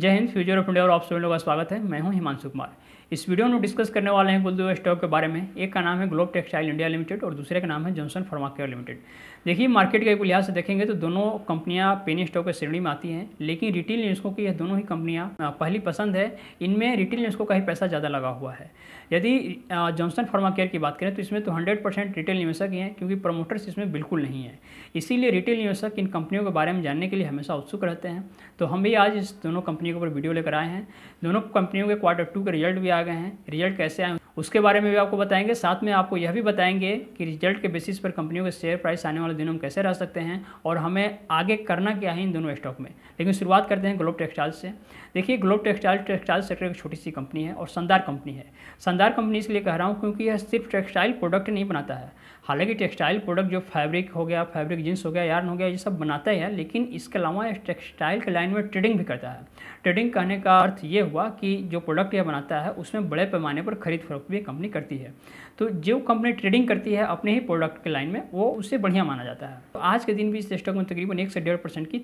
जय Hind future of India और आप सभी लोगों का स्वागत है मैं हूं हिमांशु कुमार इस वीडियो में डिस्कस करने वाले हैं कुल दो स्टॉक के बारे में एक का नाम है ग्लोब टेक्सटाइल इंडिया लिमिटेड और दूसरे का नाम है जॉनसन फार्माकेयर लिमिटेड देखिए मार्केट के लिहाज से देखेंगे तो दोनों कंपनियां पेनी स्टॉक के श्रेणी में आती हैं लेकिन रिटेल निवेशकों की यह दोनों ही कंपनियाँ पहली पसंद है इनमें रिटेल निवेशकों का ही पैसा ज़्यादा लगा हुआ है यदि जॉनसन फार्मा केयर की बात करें तो इसमें तो हंड्रेड परसेंट रिटेल निवेशक ही हैं क्योंकि प्रमोटर्स इसमें बिल्कुल नहीं है इसीलिए रिटेल निवेशक इन कंपनियों के बारे में जानने के लिए हमेशा उत्सुक रहते हैं तो हम भी आज इस दोनों कंपनियों के ऊपर वीडियो लेकर आए हैं दोनों कंपनियों के क्वार्टर टू के रिजल्ट भी आ गए हैं रिजल्ट कैसे आए उसके बारे में भी आपको बताएंगे साथ में आपको यह भी बताएंगे कि रिजल्ट के बेसिस पर कंपनियों के शेयर प्राइस आने वाले दिनों में कैसे रह सकते हैं और हमें आगे करना क्या है इन दोनों स्टॉक में लेकिन शुरुआत करते हैं ग्लोब टेक्सटाइल से देखिए ग्लोब टेक्सटाइल टेक्सटाइल सेक्टर एक छोटी सी कंपनी है और शानदार कंपनी है शानदार कंपनी इसलिए कह रहा हूँ क्योंकि यह सिर्फ टेक्सटाइल प्रोडक्ट नहीं बनाता है हालांकि टेक्सटाइल प्रोडक्ट जो फैब्रिक हो गया फैब्रिक जींस हो गया यार्न हो गया ये सब बनाता ही है लेकिन इसके अलावा इस टेक्सटाइल के लाइन में ट्रेडिंग भी करता है ट्रेडिंग कहने का अर्थ ये हुआ कि जो प्रोडक्ट यह बनाता है उसमें बड़े पैमाने पर खरीद फरोख वे कंपनी करती है तो जो कंपनी ट्रेडिंग करती है अपने ही प्रोडक्ट के लाइन में वो उससे बढ़िया माना जाता है तो आज के दिन भी इस स्टॉक में तकरीबन एक से डेढ़ परसेंट की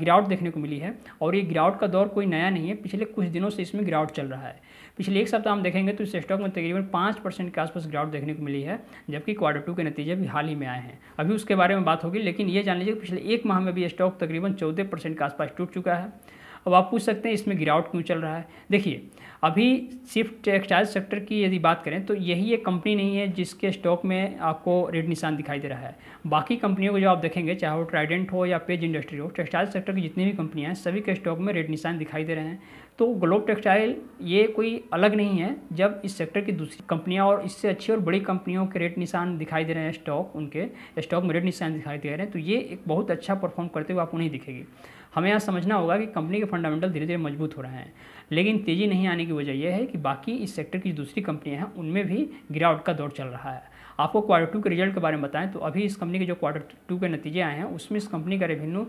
गिरावट देखने को मिली है और ये गिरावट का दौर कोई नया नहीं है पिछले कुछ दिनों से इसमें गिरावट चल रहा है पिछले एक सप्ताह हम देखेंगे तो इस स्टॉक में तकरीबन पाँच परसेंट के आसपास गिरावट देखने को मिली है जबकि क्वार्टर टू के नतीजे भी हाल ही में आए हैं अभी उसके बारे में बात होगी लेकिन ये जान लीजिए पिछले एक माह में भी स्टॉक तकरीबन चौदह परसेंट के आसपास टूट चुका है अब आप पूछ सकते हैं इसमें गिरावट क्यों चल रहा है देखिए अभी सिर्फ टेक्सटाइल सेक्टर की यदि बात करें तो यही एक कंपनी नहीं है जिसके स्टॉक में आपको रेड निशान दिखाई दे रहा है बाकी कंपनियों को जो आप देखेंगे चाहे वो ट्राइडेंट हो या पेज इंडस्ट्री हो टेक्सटाइल सेक्टर की जितनी भी कंपनियाँ हैं सभी के स्टॉक में रेड निशान दिखाई दे रहे हैं तो ग्लोब टेक्सटाइल ये कोई अलग नहीं है जब इस सेक्टर की दूसरी कंपनियाँ और इससे अच्छी और बड़ी कंपनियों के रेट निशान दिखाई दे रहे हैं स्टॉक उनके स्टॉक में रेट निशान दिखाई दे रहे हैं तो ये एक बहुत अच्छा परफॉर्म करते हुए आप उन्हें दिखेगी हमें यहाँ समझना होगा कि कंपनी के फंडामेंटल धीरे धीरे मजबूत हो रहे हैं लेकिन तेज़ी नहीं आने की वजह यह है कि बाकी इस सेक्टर की दूसरी कंपनियाँ हैं उनमें भी गिरावट का दौर चल रहा है आपको क्वार्टर टू के रिजल्ट के बारे में बताएं तो अभी इस कंपनी के जो क्वार्टर टू के नतीजे आए हैं उसमें इस कंपनी का रेवेन्यू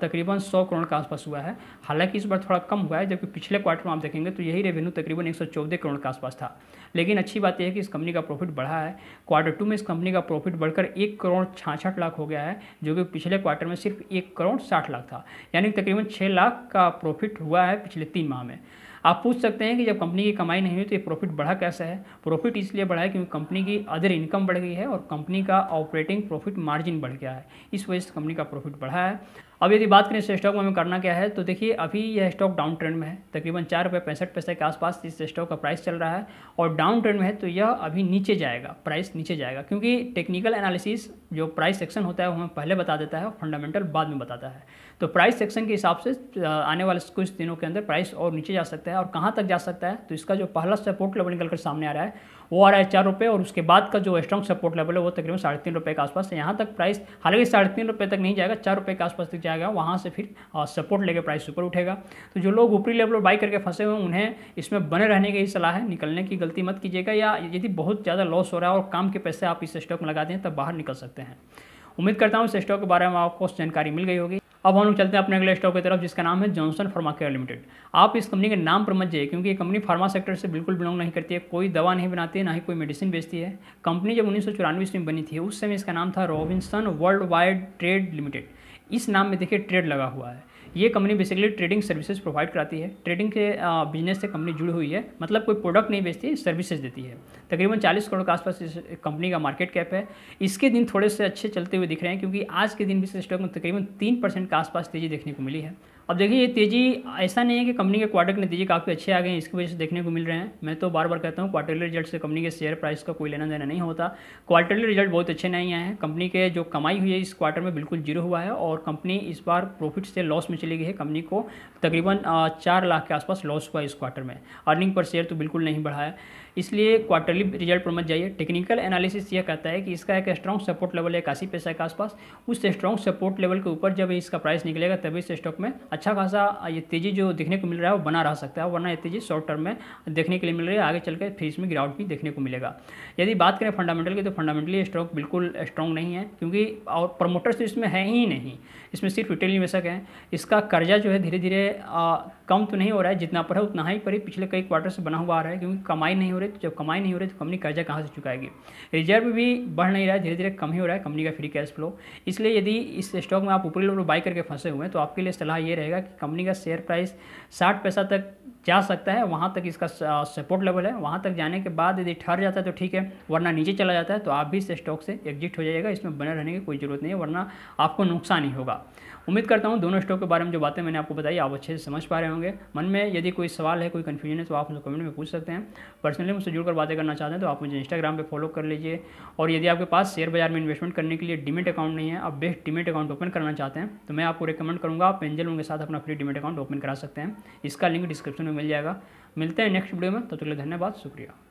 तकरीबन 100 करोड़ के आसपास हुआ है हालांकि इस बार थोड़ा कम हुआ है जबकि पिछले क्वार्टर में आप देखेंगे तो यही रेवेन्यू तकरीबन एक करोड़ के आसपास था लेकिन अच्छी बात यह है कि इस कंपनी का प्रॉफिट बढ़ा है क्वार्टर टू में इस कंपनी का प्रॉफिट बढ़कर एक करोड़ छाछठ लाख हो गया है जो कि पिछले क्वार्टर में सिर्फ एक करोड़ साठ लाख था यानी तकरीबन छः लाख का प्रॉफिट हुआ है पिछले तीन माह में आप पूछ सकते हैं कि जब कंपनी की कमाई नहीं हुई तो ये प्रॉफिट बढ़ा कैसा है प्रॉफिट इसलिए बढ़ा है क्योंकि कंपनी की अदर इनकम बढ़ गई है और कंपनी का ऑपरेटिंग प्रॉफिट मार्जिन बढ़ गया है इस वजह से कंपनी का प्रॉफिट बढ़ा है अब यदि बात करें इस स्टॉक में हमें करना क्या है तो देखिए अभी यह स्टॉक डाउन ट्रेंड में है तकरीबन चार रुपये पैंसठ पैसे के आसपास इस स्टॉक का प्राइस चल रहा है और डाउन ट्रेंड में है तो यह अभी नीचे जाएगा प्राइस नीचे जाएगा क्योंकि टेक्निकल एनालिसिस जो प्राइस सेक्शन होता है वो हमें पहले बता देता है और फंडामेंटल बाद में बताता है तो प्राइस सेक्शन के हिसाब से आने वाले कुछ दिनों के अंदर प्राइस और नीचे जा सकता है और कहाँ तक जा सकता है तो इसका जो पहला सपोर्ट लेवल निकल कर सामने आ रहा है वो आ रहा है चार रुपये और उसके बाद का जो स्ट्रॉन्ग सपोर्ट लेवल है वो तकरीबन साढ़े तीन रुपये के आसपास है यहाँ तक प्राइस हालांकि साढ़े तीन रुपये तक नहीं जाएगा चार रुपये के आसपास तक जाएगा वहाँ से फिर सपोर्ट लेकर प्राइस ऊपर उठेगा तो जो लोग ऊपरी लेवल पर बाई करके फंसे हुए उन्हें इसमें बने रहने की ही सलाह है निकलने की गलती मत कीजिएगा या यदि बहुत ज़्यादा लॉस हो रहा है और काम के पैसे आप इस स्टॉक में लगा दें तब बाहर निकल सकते हैं उम्मीद करता हूँ इस स्टॉक के बारे में आपको जानकारी मिल गई होगी अब हम लोग चलते हैं अपने अगले स्टॉक की तरफ जिसका नाम है जॉनसन फार्मा केयर लिमिटेड आप इस कंपनी के नाम पर मत जाइए क्योंकि ये कंपनी फार्मा सेक्टर से बिल्कुल बिलोंग नहीं करती है कोई दवा नहीं बनाती है ना ही कोई मेडिसिन बेचती है कंपनी जब उन्नीस सौ में बनी थी उस समय इसका नाम था Robinson World Wide Trade Limited इस नाम में देखिए ट्रेड लगा हुआ है ये company basically trading services provide कराती है ट्रेडिंग के बिजनेस से कंपनी जुड़ी हुई है मतलब कोई प्रोडक्ट नहीं बेचती सर्विसेज देती है तकरीबन 40 करोड़ के आसपास इस कंपनी का मार्केट कैप है इसके दिन थोड़े से अच्छे चलते हुए दिख रहे हैं क्योंकि आज के दिन भी स्टॉक में तकरीबन तीन परसेंट के आसपास तेज़ी देखने को मिली है अब देखिए ये तेज़ी ऐसा नहीं है कि कंपनी के क्वार्टर के नतीजे काफ़ी अच्छे आ गए हैं इसकी वजह से देखने को मिल रहे हैं मैं तो बार बार कहता हूँ क्वार्टरली रिजल्ट से कंपनी के शेयर प्राइस का कोई लेना देना नहीं होता क्वार्टरली रिजल्ट बहुत अच्छे नहीं आए हैं कंपनी के जो कमाई हुई है इस क्वार्टर में बिल्कुल जीरो हुआ है और कंपनी इस बार प्रॉफिट से लॉस में चली गई है कंपनी को तकरीबन चार लाख के आसपास लॉस हुआ इस क्वार्टर में अर्निंग पर शेयर तो बिल्कुल नहीं बढ़ा है इसलिए क्वार्टरली रिजल्ट पर मत जाइए टेक्निकल एनालिसिस यह कहता है कि इसका एक स्ट्रॉन्ग सपोर्ट लेवल है इक्यासी पैसा के आसपास उस स्ट्रॉन्ग सपोर्ट लेवल के ऊपर जब इसका प्राइस निकलेगा तभी इस स्टॉक में अच्छा खासा ये तेज़ी जो देखने को मिल रहा है वो बना रह सकता है वरना ये तेज़ी शॉर्ट टर्म में देखने के लिए मिल रही है आगे चल के फिर इसमें गिरावट भी देखने को मिलेगा यदि बात करें फंडामेंटल की तो फंडामेंटली स्टॉक बिल्कुल स्ट्रॉन्ग नहीं है क्योंकि और प्रमोटर्स तो इसमें हैं ही नहीं इसमें सिर्फ रिटेल निवेशक हैं इसका कर्जा जो है धीरे धीरे कम तो नहीं हो रहा है जितना पर है उतना ही पर ही पिछले कई क्वार्टर से बना हुआ आ रहा है क्योंकि कमाई नहीं हो रही तो जब कमाई नहीं हो रही तो कंपनी कर्जा कहाँ से चुकाएगी रिजर्व भी बढ़ नहीं रहा है धीरे धीरे कम ही हो रहा है कंपनी का फ्री कैश फ्लो इसलिए यदि इस स्टॉक में आप ऊपरी लोग बाई करके फंसे हुए हैं तो आपके लिए सलाह ये रहेगा कि कंपनी का शेयर प्राइस साठ पैसा तक जा सकता है वहाँ तक इसका सपोर्ट लेवल है वहाँ तक जाने के बाद यदि ठहर जाता है तो ठीक है वरना नीचे चला जाता है तो आप भी इस स्टॉक से एग्जिट हो जाएगा इसमें बने रहने की कोई ज़रूरत नहीं है वरना आपको नुकसान ही होगा उम्मीद करता हूँ दोनों स्टॉक के बारे में जो बातें मैंने आपको बताई आप अच्छे से समझ पा रहे होंगे मन में यदि कोई सवाल है कोई कन्फ्यूजन है तो आप मुझे कमेंट में पूछ सकते हैं पर्सनली मुझसे जुड़कर बातें करना चाहते हैं तो आप मुझे इंस्टाग्राम पर फॉलो कर लीजिए और यदि आपके पास शेयर बाजार में इन्वेस्टमेंट करने के लिए डिमिट अकाउंट नहीं है आप बेस्ट डिमिट अकाउंट ओपन करना चाहते हैं तो मैं आपको रिकमेंड करूँगा आप एंजल उनके साथ अपना फ्री डिमिट अकाउंट ओपन करा सकते हैं इसका लिंक डिस्क्रिप्शन में में मिल जाएगा मिलते हैं नेक्स्ट वीडियो में तो चलिए धन्यवाद शुक्रिया